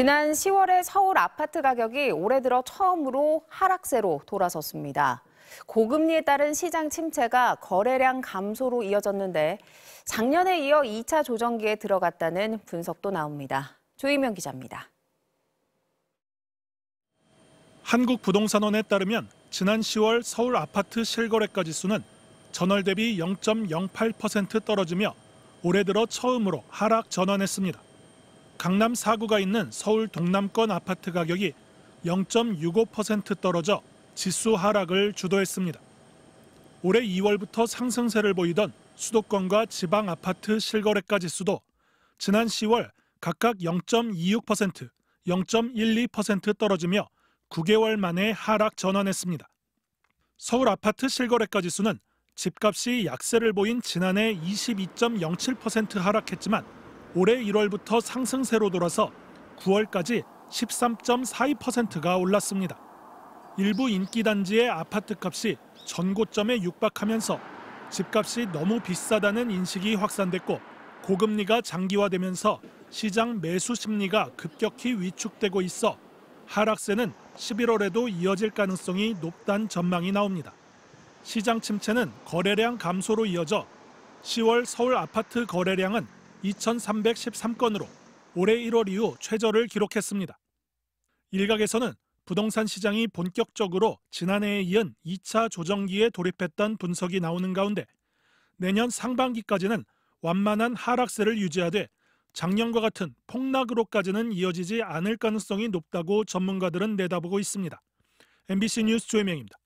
지난 10월에 서울 아파트 가격이 올해 들어 처음으로 하락세로 돌아섰습니다. 고금리에 따른 시장 침체가 거래량 감소로 이어졌는데 작년에 이어 2차 조정기에 들어갔다는 분석도 나옵니다. 조희명 기자입니다. 한국부동산원에 따르면 지난 10월 서울 아파트 실거래가 지수는 전월 대비 0.08% 떨어지며 올해 들어 처음으로 하락 전환했습니다. 강남 4구가 있는 서울 동남권 아파트 가격이 0.65% 떨어져 지수 하락을 주도했습니다. 올해 2월부터 상승세를 보이던 수도권과 지방 아파트 실거래가 지수도 지난 10월 각각 0.26%, 0.12% 떨어지며 9개월 만에 하락 전환했습니다. 서울 아파트 실거래가 지수는 집값이 약세를 보인 지난해 22.07% 하락했지만 올해 1월부터 상승세로 돌아서 9월까지 13.42%가 올랐습니다. 일부 인기단지의 아파트값이 전고점에 육박하면서 집값이 너무 비싸다는 인식이 확산됐고 고금리가 장기화되면서 시장 매수 심리가 급격히 위축되고 있어 하락세는 11월에도 이어질 가능성이 높다는 전망이 나옵니다. 시장 침체는 거래량 감소로 이어져 10월 서울 아파트 거래량은 2,313건으로 올해 1월 이후 최저를 기록했습니다. 일각에서는 부동산 시장이 본격적으로 지난해에 이은 2차 조정기에 돌입했던 분석이 나오는 가운데 내년 상반기까지는 완만한 하락세를 유지하되 작년과 같은 폭락으로까지는 이어지지 않을 가능성이 높다고 전문가들은 내다보고 있습니다. MBC 뉴스 조혜명입니다.